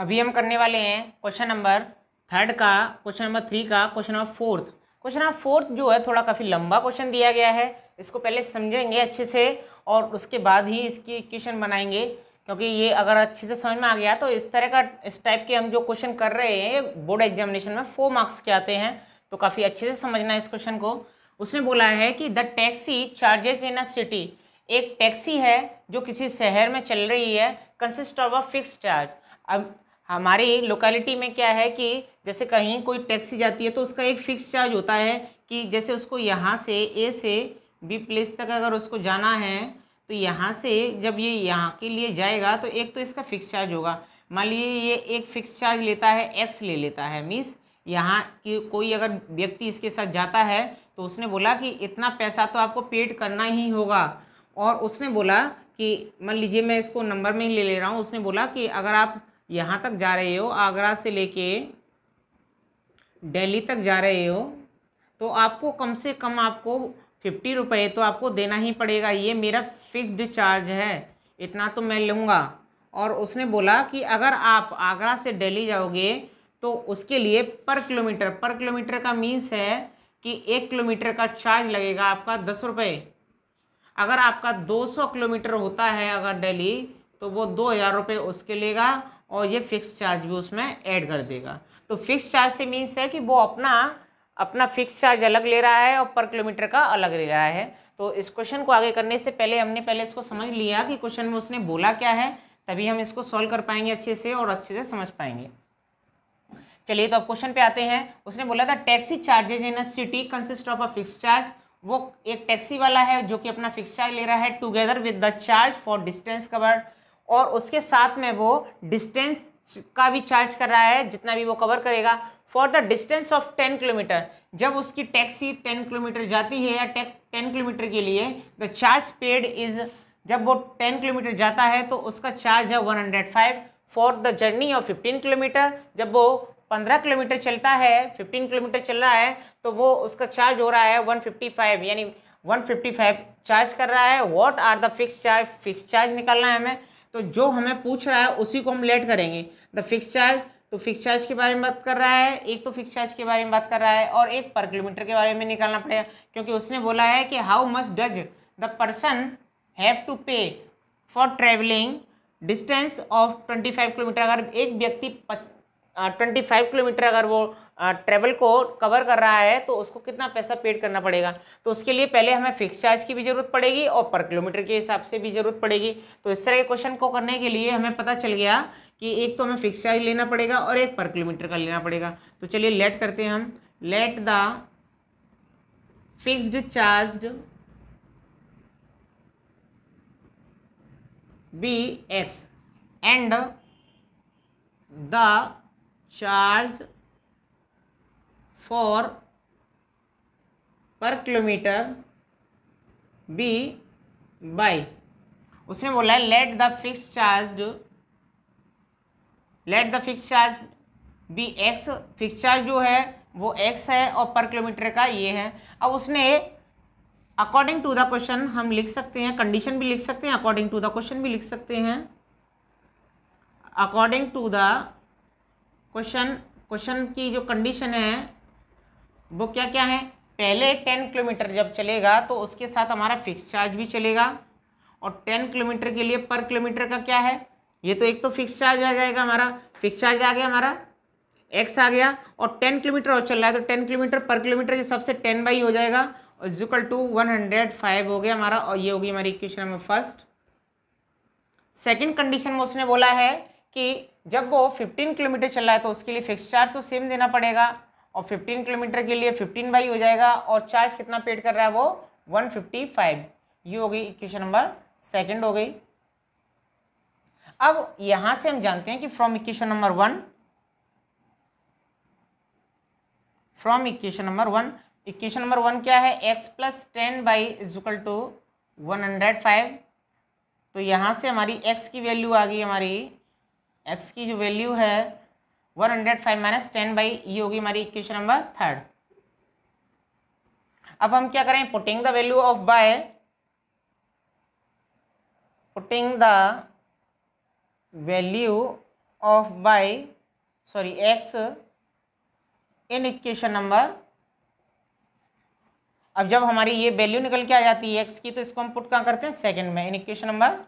अभी हम करने वाले हैं क्वेश्चन नंबर थर्ड का क्वेश्चन नंबर थ्री का question number fourth question number fourth जो है थोड़ा काफ़ी लंबा क्वेश्चन दिया गया है इसको पहले समझेंगे अच्छे से और उसके बाद ही इसकी क्वेश्चन बनाएंगे क्योंकि ये अगर अच्छे से समझ में आ गया तो इस तरह का इस टाइप के हम जो क्वेश्चन कर रहे हैं बोर्ड एग्जामिनेशन में फोर मार्क्स के आते हैं तो काफ़ी अच्छे से समझना है इस क्वेश्चन को उसने बोला है कि the taxi charges in a city एक टैक्सी है जो किसी शहर में चल रही है consist of a fix charge अब हमारे लोकेलिटी में क्या है कि जैसे कहीं कोई टैक्सी जाती है तो उसका एक फ़िक्स चार्ज होता है कि जैसे उसको यहाँ से ए से बी प्लेस तक अगर उसको जाना है तो यहाँ से जब ये यहाँ के लिए जाएगा तो एक तो इसका फ़िक्स चार्ज होगा मान लीजिए ये एक फ़िक्स चार्ज लेता है एक्स ले लेता है मीन्स यहाँ की कोई अगर व्यक्ति इसके साथ जाता है तो उसने बोला कि इतना पैसा तो आपको पेड करना ही होगा और उसने बोला कि मान लीजिए मैं इसको नंबर में ही ले ले रहा हूँ उसने बोला कि अगर आप यहाँ तक जा रहे हो आगरा से लेके दिल्ली तक जा रहे हो तो आपको कम से कम आपको फिफ्टी रुपये तो आपको देना ही पड़ेगा ये मेरा फिक्स्ड चार्ज है इतना तो मैं लूँगा और उसने बोला कि अगर आप आगरा से दिल्ली जाओगे तो उसके लिए पर किलोमीटर पर किलोमीटर का मीन्स है कि एक किलोमीटर का चार्ज लगेगा आपका दस रुपये अगर आपका दो सौ किलोमीटर होता है अगर दिल्ली तो वो दो हज़ार रुपये उसके लेगा और ये फिक्स चार्ज भी उसमें ऐड कर देगा तो फिक्स चार्ज से मीन्स है कि वो अपना अपना फिक्स चार्ज अलग ले रहा है और पर किलोमीटर का अलग ले रहा है तो इस क्वेश्चन को आगे करने से पहले हमने पहले इसको समझ लिया कि क्वेश्चन में उसने बोला क्या है तभी हम इसको सॉल्व कर पाएंगे अच्छे से और अच्छे से समझ पाएंगे चलिए तो अब क्वेश्चन पे आते हैं उसने बोला था taxi charges in a city consist of a fix charge वो एक टैक्सी वाला है जो कि अपना फिक्स चार्ज ले रहा है together with the charge for distance covered और उसके साथ में वो डिस्टेंस का भी चार्ज कर रहा है जितना भी वो कवर करेगा for the distance of ten kilometre जब उसकी टैक्सी टेन किलोमीटर जाती है या टैक्स टेन किलोमीटर के लिए द चार्ज पेड इज जब वो टेन किलोमीटर जाता है तो उसका चार्ज है one hundred five for the journey of fifteen kilometre जब वो पंद्रह किलोमीटर चलता है फिफ्टीन किलोमीटर चल रहा है तो वो उसका चार्ज हो रहा है वन फिफ्टी फाइव यानी वन फिफ्टी फाइव चार्ज कर रहा है what are the fix charge fix charge निकालना है हमें तो जो हमें पूछ रहा है उसी को हम लेट करेंगे द फिक्स चार्ज तो फिक्स चार्ज के बारे में बात कर रहा है एक तो फिक्स चार्ज के बारे में बात कर रहा है और एक पर किलोमीटर के बारे में निकालना पड़ेगा क्योंकि उसने बोला है कि how much does the person have to pay for travelling distance of twenty five kilometre अगर एक व्यक्ति ट्वेंटी फाइव किलोमीटर अगर वो ट्रेवल को कवर कर रहा है तो उसको कितना पैसा पेड करना पड़ेगा तो उसके लिए पहले हमें फिक्स चार्ज की भी ज़रूरत पड़ेगी और पर किलोमीटर के हिसाब से भी ज़रूरत पड़ेगी तो इस तरह के क्वेश्चन को करने के लिए हमें पता चल गया कि एक तो हमें फिक्स चार्ज लेना पड़ेगा और एक पर किलोमीटर का लेना पड़ेगा तो चलिए लेट करते हैं हम let the fixed charge be X and the charge for per kilometre be Y उसने बोला है let the fix charge let the fix charge be X fix charge जो है वो एक्स है और पर किलोमीटर का ये है अब उसने अकॉर्डिंग टू द क्वेश्चन हम लिख सकते हैं कंडीशन भी लिख सकते हैं अकॉर्डिंग टू द क्वेश्चन भी लिख सकते हैं according to the question question की जो कंडीशन है वो क्या क्या है पहले टेन किलोमीटर जब चलेगा तो उसके साथ हमारा फिक्स चार्ज भी चलेगा और टेन किलोमीटर के लिए पर किलोमीटर का क्या है ये तो एक तो फिक्स चार्ज आ जाएगा हमारा फिक्स चार्ज आ गया हमारा एक्स आ गया और टेन किलोमीटर और चल रहा है तो टेन किलोमीटर पर किलोमीटर के हिसाब से टेन बाई हो जाएगा और is equal to one hundred five हो गया हमारा और ये होगी हमारी equation number first second condition में उसने बोला है कि जब वो 15 किलोमीटर चल रहा है तो उसके लिए फिक्स चार्ज तो सेम देना पड़ेगा और 15 किलोमीटर के लिए 15 बाई हो जाएगा और चार्ज कितना पेड कर रहा है वो 155 ये हो गई इक्वेशन नंबर सेकंड हो गई अब यहाँ से हम जानते हैं कि from equation number one from equation number one equation number one क्या है X plus ten Y is equal to one hundred five तो यहाँ से हमारी एक्स की वैल्यू आ गई हमारी एक्स की जो वैल्यू है one hundred five minus ten Y ये होगी हमारी इक्वेशन नंबर थर्ड अब हम क्या करें putting the value of Y putting the value of Y sorry X in equation number अब जब हमारी ये वैल्यू निकल के आ जाती है एक्स की तो इसको हम पुट कहाँ करते हैं सेकंड में in equation number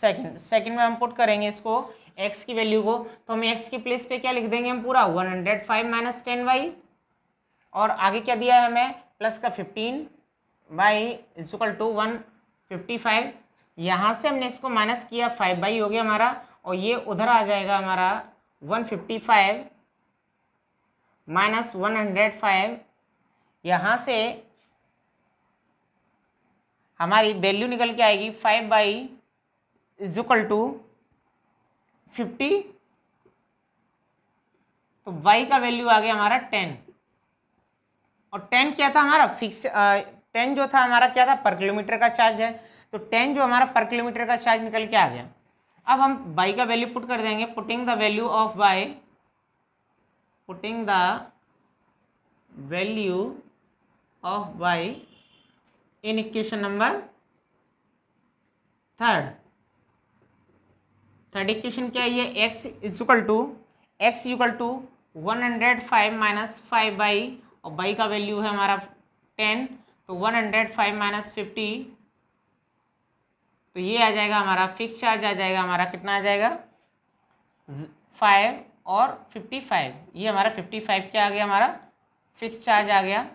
second second में हम पुट करेंगे इसको एक्स की वैल्यू को तो हम एक्स की प्लेस पे क्या लिख देंगे हम पूरा one hundred five minus ten Y और आगे क्या दिया है हमें प्लस का fifteen Y is equal to one fifty five यहाँ से हमने इसको माइनस किया फाइव बाई हो गया हमारा और ये उधर आ जाएगा हमारा one fifty five minus one hundred five यहाँ से हमारी वैल्यू निकल के आएगी five Y is equal to fifty तो वाई का वैल्यू आ गया हमारा टेन और टेन क्या था हमारा फिक्स टेन जो था हमारा क्या था पर किलोमीटर का चार्ज है तो टेन जो हमारा पर किलोमीटर का चार्ज निकल के आ गया अब हम वाई का वैल्यू पुट कर देंगे putting the value of Y putting the value of Y in equation number third third equation क्या है ये is is equal to X equal to one hundred five minus five Y और Y का value है हमारा ten तो one hundred five minus fifty तो ये आ जाएगा हमारा फिक्स चार्ज आ जाएगा हमारा कितना आ जाएगा फाइव और फिफ्टी फाइव ये हमारा फिफ्टी फाइव क्या आ गया हमारा फिक्स चार्ज आ गया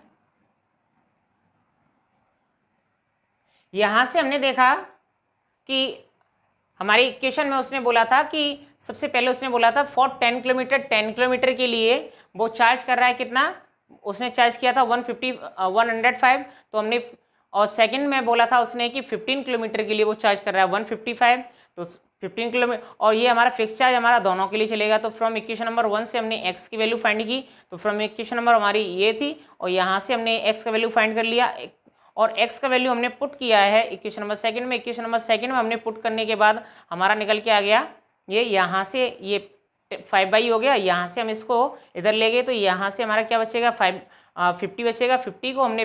यहाँ से हमने देखा कि हमारे क्वेश्चन में उसने बोला था कि सबसे पहले उसने बोला था for ten kilometre ten kilometre के लिए वो चार्ज कर रहा है कितना उसने चार्ज किया था one fifty one hundred five तो हमने और सेकंड में बोला था उसने कि फिफ्टीन किलोमीटर के लिए वो चार्ज कर रहा है वन फिफ्टी फाइव तो फिफ्टीन किलोमीटर और ये हमारा फिक्स चार्ज हमारा दोनों के लिए चलेगा तो फ्रॉम इक्वेशन नंबर वन से हमने एक्स की वैल्यू फाइंड की तो फ्रॉम इक्वेशन नंबर हमारी ये थी और यहाँ से हमने एक्स का वैल्यू फाइंड कर लिया और एक्स का वैल्यू हमने पुट किया है इक्वेशन नंबर सेकंड में इक्वेशन नंबर सेकंड में हमने पुट करने के बाद हमारा निकल के आ गया ये यहाँ से ये फाइव बाई हो गया यहाँ से हम इसको इधर ले गए तो यहाँ से हमारा क्या बचेगा फाइव फिफ्टी बचेगा फिफ्टी को हमने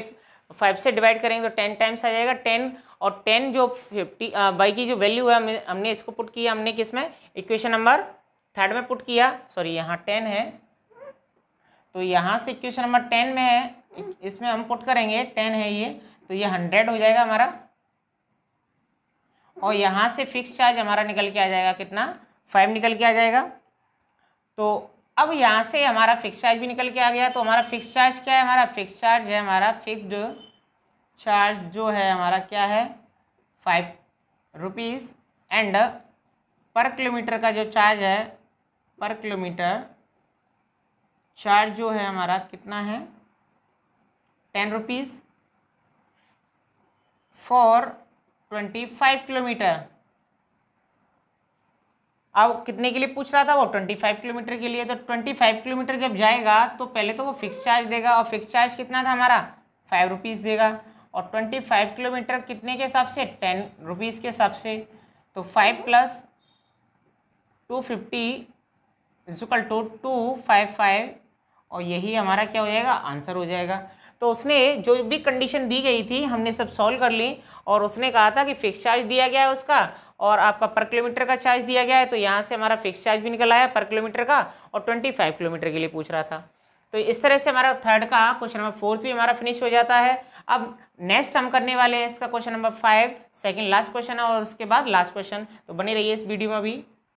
फाइव से डिवाइड करेंगे तो टेन टाइम्स आ जाएगा टेन और टेन जो फिफ्टी बाई की जो वैल्यू है हमने हमने इसको पुट किया हमने किस में इक्वेशन नंबर थर्ड में पुट किया सॉरी यहाँ टेन है तो यहाँ से इक्वेशन नंबर टेन में है इसमें हम पुट करेंगे टेन है ये तो ये हंड्रेड हो जाएगा हमारा और यहाँ से फिक्स चार्ज हमारा निकल के आ जाएगा कितना फाइव निकल के आ जाएगा तो अब यहाँ से हमारा फिक्स चार्ज भी निकल के आ गया तो हमारा फिक्स चार्ज क्या है हमारा फिक्स चार्ज है हमारा फिक्स्ड चार्ज जो है हमारा क्या है five rupees and per kilometre का जो चार्ज है पर किलोमीटर चार्ज जो है हमारा कितना है ten rupees for twenty five kilometre अब कितने के लिए पूछ रहा था वो ट्वेंटी फाइव किलोमीटर के लिए तो ट्वेंटी फाइव किलोमीटर जब जाएगा तो पहले तो वो फिक्स चार्ज देगा और फिक्स चार्ज कितना था हमारा फाइव रुपीज़ देगा और ट्वेंटी फाइव किलोमीटर कितने के हिसाब से टेन रुपीज़ के हिसाब से तो five plus two fifty is equal to two five five और यही हमारा क्या हो जाएगा आंसर हो जाएगा तो उसने जो भी कंडीशन दी गई थी हमने सब सॉल्व कर ली और उसने कहा था कि फिक्स चार्ज दिया गया है उसका और आपका पर किलोमीटर का चार्ज दिया गया है तो यहाँ से हमारा फिक्स चार्ज भी निकल आया पर किलोमीटर का और ट्वेंटी फाइव किलोमीटर के लिए पूछ रहा था तो इस तरह से हमारा थर्ड का क्वेश्चन नंबर फोर्थ भी हमारा फिनिश हो जाता है अब नेक्स्ट हम करने वाले हैं इसका question number five second last question है और उसके बाद लास्ट क्वेश्चन तो बने रहिए इस वीडियो में भी